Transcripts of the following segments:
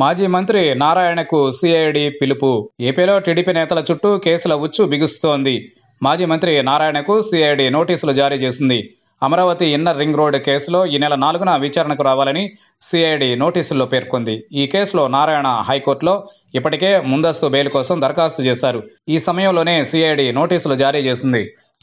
మాజీ మంత్రి నారాయణకు సిఐడి పిలుపు ఏపీలో టీడీపీ నేతల చుట్టూ కేసుల ఉచ్చు బిగుస్తోంది మాజీ మంత్రి నారాయణకు సిఐడి నోటీసులు జారీ చేసింది అమరావతి ఇన్నర్ రింగ్ రోడ్ కేసులో ఈ నెల నాలుగున విచారణకు రావాలని సిఐడి నోటీసుల్లో పేర్కొంది ఈ కేసులో నారాయణ హైకోర్టులో ఇప్పటికే ముందస్తు బెయిల్ కోసం దరఖాస్తు చేశారు ఈ సమయంలోనే సిఐడి నోటీసులు జారీ చేసింది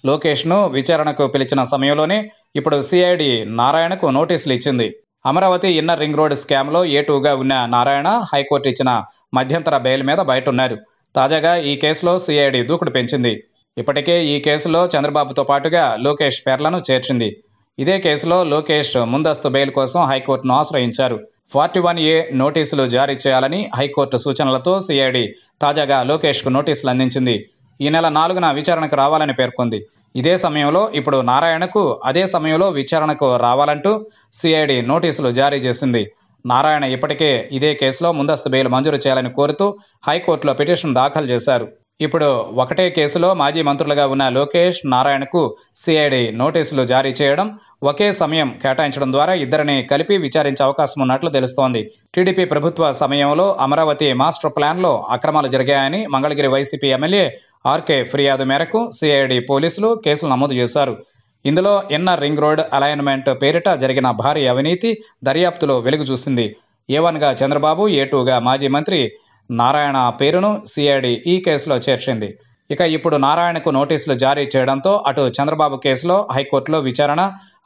లోకేష్ను విచారణకు పిలిచిన సమయంలోనే ఇప్పుడు సిఐడి నారాయణకు నోటీసులు ఇచ్చింది అమరావతి ఇన్నర్ రింగ్ రోడ్ స్కామ్లో టూగా ఉన్న నారాయణ హైకోర్టు ఇచ్చిన మధ్యంతర బెయిల్ మీద బయటున్నారు తాజాగా ఈ కేసులో సిఐడి దూకుడు పెంచింది ఇప్పటికే ఈ కేసులో చంద్రబాబుతో పాటుగా లోకేష్ పేర్లను చేర్చింది ఇదే కేసులో లోకేష్ ముందస్తు బెయిల్ కోసం హైకోర్టును ఆశ్రయించారు ఫార్టీ వన్ ఏ నోటీసులు జారీ చేయాలని హైకోర్టు సూచనలతో సిఐడి తాజాగా లోకేష్కు నోటీసులు అందించింది ఈ నెల నాలుగున విచారణకు రావాలని పేర్కొంది ఇదే సమయంలో ఇప్పుడు నారాయణకు అదే సమయంలో విచారణకు రావాలంటూ సిఐడి నోటీసులు జారీ చేసింది నారాయణ ఇప్పటికే ఇదే కేసులో ముందస్తు బెయిల్ మంజూరు చేయాలని కోరుతూ హైకోర్టులో పిటిషన్ దాఖలు చేశారు ఇప్పుడు ఒకటే కేసులో మాజీ మంత్రులుగా ఉన్న లోకేష్ నారాయణకు సిఐడి నోటీసులు జారీ చేయడం ఒకే సమయం కేటాయించడం ద్వారా ఇద్దరిని కలిపి విచారించే అవకాశం ఉన్నట్లు తెలుస్తోంది టీడీపీ ప్రభుత్వ సమయంలో అమరావతి మాస్టర్ ప్లాన్లో అక్రమాలు జరిగాయని మంగళగిరి వైసీపీ ఎమ్మెల్యే ఆర్కే ఫిర్యాదు మేరకు సిఐడి పోలీసులు కేసులు నమోదు చేశారు ఇందులో ఇన్నర్ రింగ్ రోడ్ అలైన్మెంట్ పేరిట జరిగిన భారీ అవినీతి దర్యాప్తులో వెలుగు చూసింది ఏ వన్గా చంద్రబాబు ఏ టూగా మాజీ మంత్రి నారాయణ పేరును సిఐడి ఈ కేసులో చేర్చింది ఇక ఇప్పుడు నారాయణకు నోటీసులు జారీ చేయడంతో అటు చంద్రబాబు కేసులో హైకోర్టులో విచారణ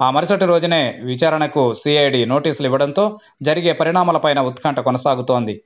ఆ మరుసటి రోజునే విచారణకు సిఐడి నోటీసులు ఇవ్వడంతో జరిగే పరిణామాలపైన ఉత్కంఠ కొనసాగుతోంది